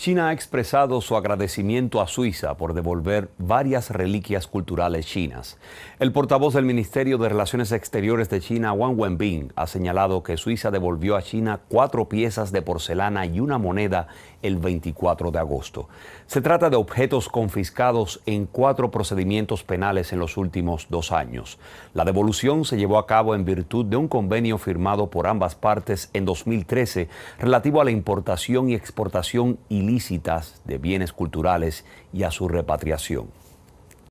China ha expresado su agradecimiento a Suiza por devolver varias reliquias culturales chinas. El portavoz del Ministerio de Relaciones Exteriores de China, Wang Wenbin, ha señalado que Suiza devolvió a China cuatro piezas de porcelana y una moneda el 24 de agosto. Se trata de objetos confiscados en cuatro procedimientos penales en los últimos dos años. La devolución se llevó a cabo en virtud de un convenio firmado por ambas partes en 2013 relativo a la importación y exportación ilícita de bienes culturales y a su repatriación.